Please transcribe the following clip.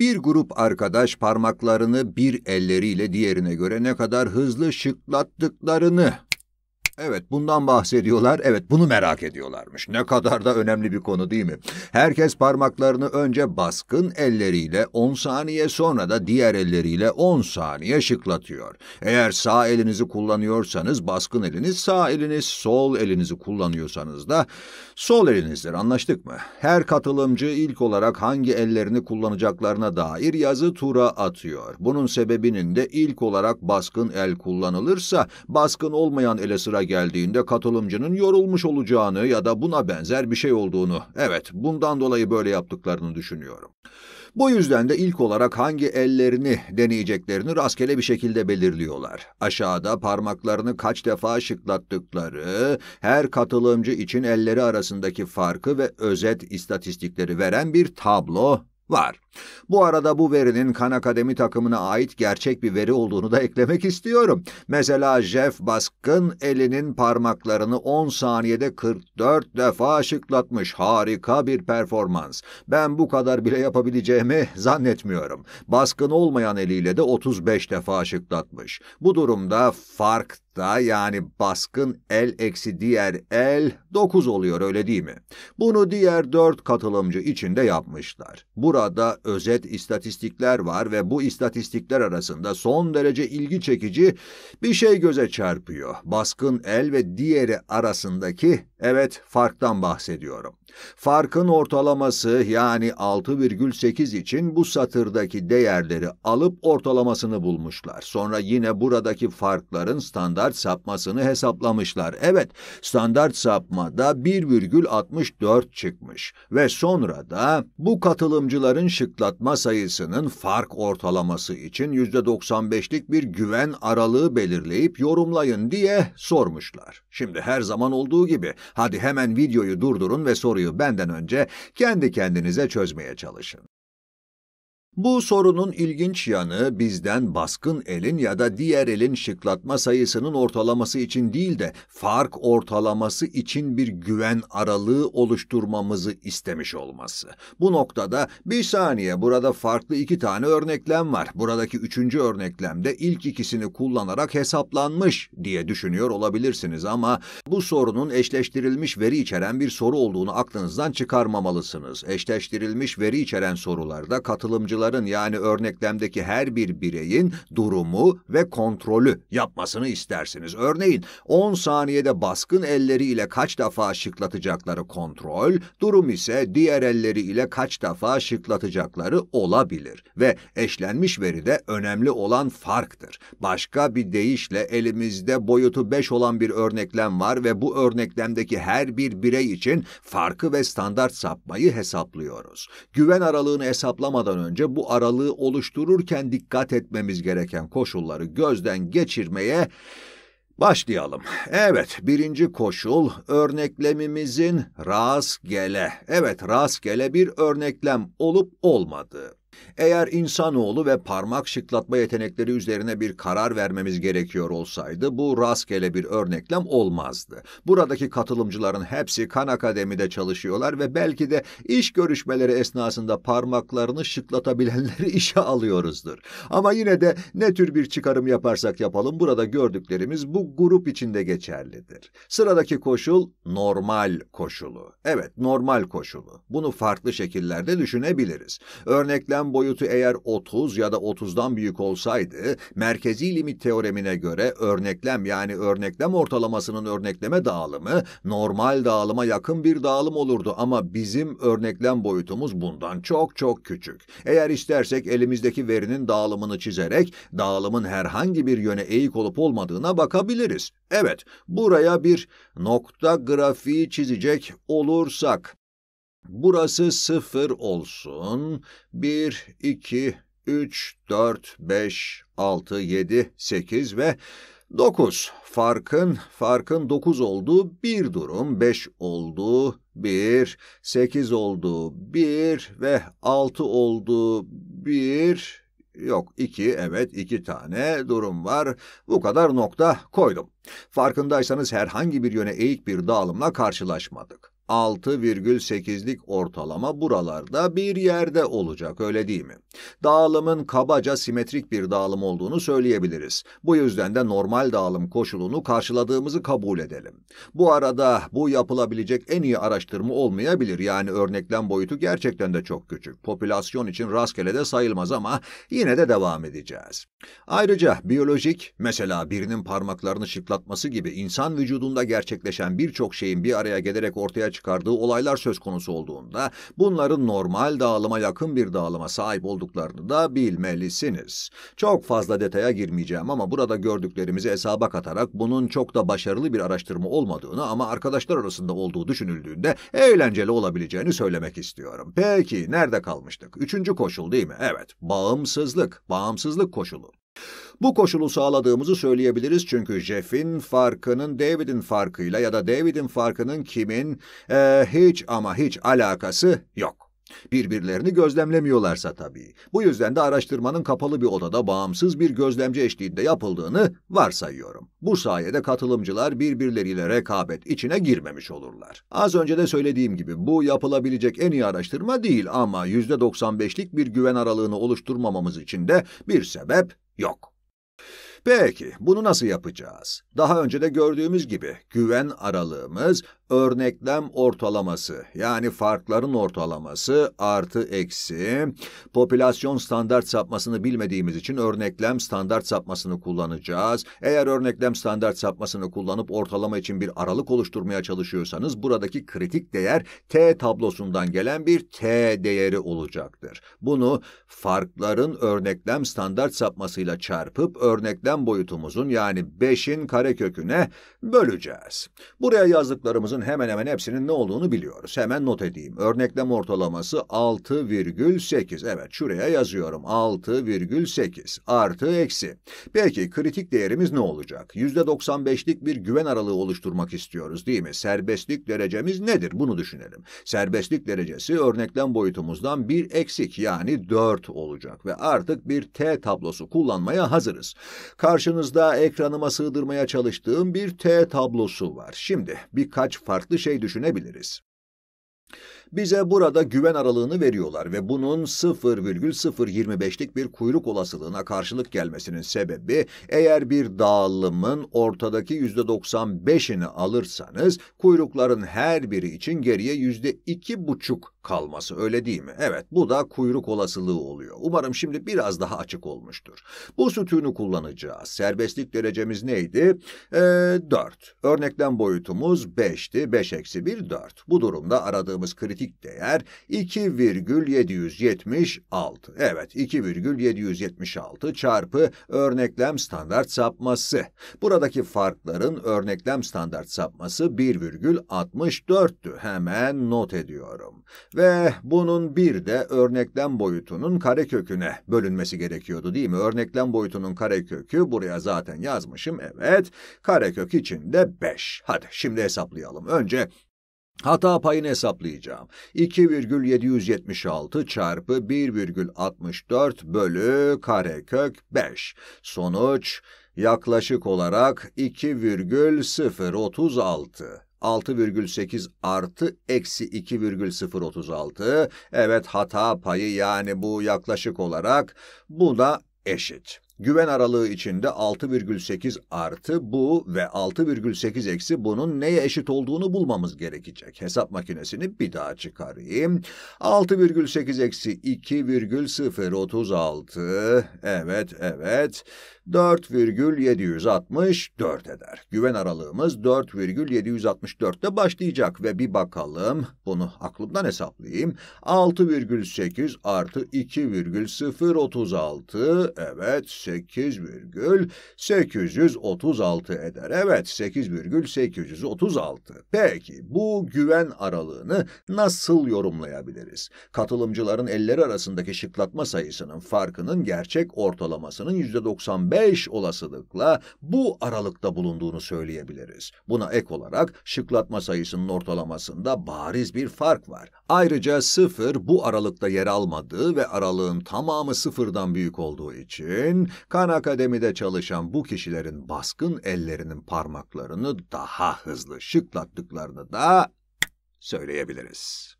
Bir grup arkadaş parmaklarını bir elleriyle diğerine göre ne kadar hızlı şıklattıklarını Evet, bundan bahsediyorlar. Evet, bunu merak ediyorlarmış. Ne kadar da önemli bir konu değil mi? Herkes parmaklarını önce baskın elleriyle 10 saniye sonra da diğer elleriyle 10 saniye şıklatıyor. Eğer sağ elinizi kullanıyorsanız baskın eliniz, sağ eliniz, sol elinizi kullanıyorsanız da sol elinizdir. Anlaştık mı? Her katılımcı ilk olarak hangi ellerini kullanacaklarına dair yazı tura atıyor. Bunun sebebinin de ilk olarak baskın el kullanılırsa baskın olmayan ele sıra geldiğinde katılımcının yorulmuş olacağını ya da buna benzer bir şey olduğunu, evet bundan dolayı böyle yaptıklarını düşünüyorum. Bu yüzden de ilk olarak hangi ellerini deneyeceklerini rastgele bir şekilde belirliyorlar. Aşağıda parmaklarını kaç defa şıklattıkları, her katılımcı için elleri arasındaki farkı ve özet istatistikleri veren bir tablo var. Bu arada bu verinin Kan Akademi takımına ait gerçek bir veri olduğunu da eklemek istiyorum. Mesela Jeff Bask'ın elinin parmaklarını 10 saniyede 44 defa şıklatmış. Harika bir performans. Ben bu kadar bile yapabileceğimi zannetmiyorum. Baskın olmayan eliyle de 35 defa şıklatmış. Bu durumda fark da yani baskın el eksi diğer el 9 oluyor öyle değil mi? Bunu diğer 4 katılımcı içinde yapmışlar. Burada özet istatistikler var ve bu istatistikler arasında son derece ilgi çekici bir şey göze çarpıyor. Baskın el ve diğeri arasındaki evet farktan bahsediyorum. Farkın ortalaması yani 6,8 için bu satırdaki değerleri alıp ortalamasını bulmuşlar. Sonra yine buradaki farkların standart sapmasını hesaplamışlar. Evet, standart sapmada 1,64 çıkmış ve sonra da bu katılımcıların şıklatma sayısının fark ortalaması için %95'lik bir güven aralığı belirleyip yorumlayın diye sormuşlar. Şimdi her zaman olduğu gibi hadi hemen videoyu durdurun ve soruyu soruyu benden önce kendi kendinize çözmeye çalışın. Bu sorunun ilginç yanı bizden baskın elin ya da diğer elin şıklatma sayısının ortalaması için değil de fark ortalaması için bir güven aralığı oluşturmamızı istemiş olması. Bu noktada bir saniye burada farklı iki tane örneklem var. Buradaki üçüncü örneklemde ilk ikisini kullanarak hesaplanmış diye düşünüyor olabilirsiniz ama bu sorunun eşleştirilmiş veri içeren bir soru olduğunu aklınızdan çıkarmamalısınız. Eşleştirilmiş veri içeren sorularda katılımcılar sayıların yani örneklemdeki her bir bireyin durumu ve kontrolü yapmasını istersiniz. Örneğin 10 saniyede baskın elleriyle kaç defa şıklatacakları kontrol, durum ise diğer elleriyle kaç defa şıklatacakları olabilir ve eşlenmiş veride önemli olan farktır. Başka bir deyişle elimizde boyutu 5 olan bir örneklem var ve bu örneklemdeki her bir birey için farkı ve standart sapmayı hesaplıyoruz. Güven aralığını hesaplamadan önce bu aralığı oluştururken dikkat etmemiz gereken koşulları gözden geçirmeye Başlayalım. Evet, birinci koşul örneklemimizin rastgele. Evet, rastgele bir örneklem olup olmadığı. Eğer insanoğlu ve parmak şıklatma yetenekleri üzerine bir karar vermemiz gerekiyor olsaydı bu rastgele bir örneklem olmazdı. Buradaki katılımcıların hepsi Kan Akademi'de çalışıyorlar ve belki de iş görüşmeleri esnasında parmaklarını şıklatabilenleri işe alıyoruzdur. Ama yine de ne tür bir çıkarım yaparsak yapalım burada gördüklerimiz bu grup içinde geçerlidir. Sıradaki koşul normal koşulu. Evet normal koşulu. Bunu farklı şekillerde düşünebiliriz. Örneklem denklem boyutu eğer 30 ya da 30'dan büyük olsaydı, merkezi limit teoremine göre örneklem yani örneklem ortalamasının örnekleme dağılımı normal dağılıma yakın bir dağılım olurdu ama bizim örneklem boyutumuz bundan çok çok küçük. Eğer istersek elimizdeki verinin dağılımını çizerek dağılımın herhangi bir yöne eğik olup olmadığına bakabiliriz. Evet, buraya bir nokta grafiği çizecek olursak Burası 0 olsun. 1, 2, 3, 4, 5, 6, 7, 8 ve 9. Farkın, farkın 9 olduğu bir durum, 5 oldu 1, 8 oldu 1 ve 6 oldu 1, yok 2, evet 2 tane durum var. Bu kadar nokta koydum. Farkındaysanız herhangi bir yöne eğik bir dağılımla karşılaşmadık. 6,8'lik ortalama buralarda bir yerde olacak öyle değil mi? Dağılımın kabaca simetrik bir dağılım olduğunu söyleyebiliriz. Bu yüzden de normal dağılım koşulunu karşıladığımızı kabul edelim. Bu arada bu yapılabilecek en iyi araştırma olmayabilir. Yani örneklem boyutu gerçekten de çok küçük. Popülasyon için rastgele de sayılmaz ama yine de devam edeceğiz. Ayrıca biyolojik, mesela birinin parmaklarını şıklatması gibi insan vücudunda gerçekleşen birçok şeyin bir araya gelerek ortaya çıkması çıkardığı olaylar söz konusu olduğunda bunların normal dağılıma yakın bir dağılıma sahip olduklarını da bilmelisiniz. Çok fazla detaya girmeyeceğim ama burada gördüklerimizi hesaba katarak bunun çok da başarılı bir araştırma olmadığını ama arkadaşlar arasında olduğu düşünüldüğünde eğlenceli olabileceğini söylemek istiyorum. Peki nerede kalmıştık? Üçüncü koşul değil mi? Evet, bağımsızlık, bağımsızlık koşulu. Bu koşulu sağladığımızı söyleyebiliriz çünkü Jeff'in farkının David'in farkıyla ya da David'in farkının kimin e, hiç ama hiç alakası yok. Birbirlerini gözlemlemiyorlarsa tabii. Bu yüzden de araştırmanın kapalı bir odada bağımsız bir gözlemci eşliğinde yapıldığını varsayıyorum. Bu sayede katılımcılar birbirleriyle rekabet içine girmemiş olurlar. Az önce de söylediğim gibi bu yapılabilecek en iyi araştırma değil ama %95'lik bir güven aralığını oluşturmamamız için de bir sebep Yok. Peki, bunu nasıl yapacağız? Daha önce de gördüğümüz gibi güven aralığımız örneklem ortalaması yani farkların ortalaması artı eksi popülasyon standart sapmasını bilmediğimiz için örneklem standart sapmasını kullanacağız. Eğer örneklem standart sapmasını kullanıp ortalama için bir aralık oluşturmaya çalışıyorsanız buradaki kritik değer t tablosundan gelen bir t değeri olacaktır. Bunu farkların örneklem standart sapmasıyla çarpıp örneklem boyutumuzun yani 5'in kareköküne böleceğiz. Buraya yazdıklarımızın Bunların hemen hemen hepsinin ne olduğunu biliyoruz. Hemen not edeyim. Örneklem ortalaması 6,8. Evet şuraya yazıyorum. 6,8 artı eksi. Peki kritik değerimiz ne olacak? %95'lik bir güven aralığı oluşturmak istiyoruz değil mi? Serbestlik derecemiz nedir? Bunu düşünelim. Serbestlik derecesi örneklem boyutumuzdan bir eksik yani 4 olacak ve artık bir T tablosu kullanmaya hazırız. Karşınızda ekranıma sığdırmaya çalıştığım bir T tablosu var. Şimdi birkaç farklı şey düşünebiliriz. Bize burada güven aralığını veriyorlar ve bunun 0,025'lik bir kuyruk olasılığına karşılık gelmesinin sebebi eğer bir dağılımın ortadaki %95'ini alırsanız kuyrukların her biri için geriye %2,5 kalması öyle değil mi? Evet bu da kuyruk olasılığı oluyor. Umarım şimdi biraz daha açık olmuştur. Bu sütunu kullanacağız. Serbestlik derecemiz neydi? Ee, 4. Örneklem boyutumuz 5'ti. 5 eksi 1 4. Bu durumda aradığımız kritik kritik değer 2,776. Evet 2,776 çarpı örneklem standart sapması. Buradaki farkların örneklem standart sapması 1,64'tü. Hemen not ediyorum. Ve bunun bir de örneklem boyutunun kareköküne bölünmesi gerekiyordu değil mi? Örneklem boyutunun karekökü buraya zaten yazmışım. Evet. Karekök içinde 5. Hadi şimdi hesaplayalım. Önce Hata payını hesaplayacağım. 2,776 çarpı 1,64 bölü karekök 5. Sonuç yaklaşık olarak 2,036. 6,8 artı eksi 2,036. Evet hata payı yani bu yaklaşık olarak bu da eşit. Güven aralığı içinde 6,8 artı bu ve 6,8 eksi bunun neye eşit olduğunu bulmamız gerekecek. Hesap makinesini bir daha çıkarayım. 6,8 eksi 2,036 evet evet 4,764 eder. Güven aralığımız 4,764'te başlayacak ve bir bakalım bunu aklımdan hesaplayayım. 6,8 artı 2,036 evet 8,836 eder. Evet 8,836. Peki bu güven aralığını nasıl yorumlayabiliriz? Katılımcıların elleri arasındaki şıklatma sayısının farkının gerçek ortalamasının %95 olasılıkla bu aralıkta bulunduğunu söyleyebiliriz. Buna ek olarak şıklatma sayısının ortalamasında bariz bir fark var. Ayrıca sıfır bu aralıkta yer almadığı ve aralığın tamamı sıfırdan büyük olduğu için Kan Akademi'de çalışan bu kişilerin baskın ellerinin parmaklarını daha hızlı şıklattıklarını da söyleyebiliriz.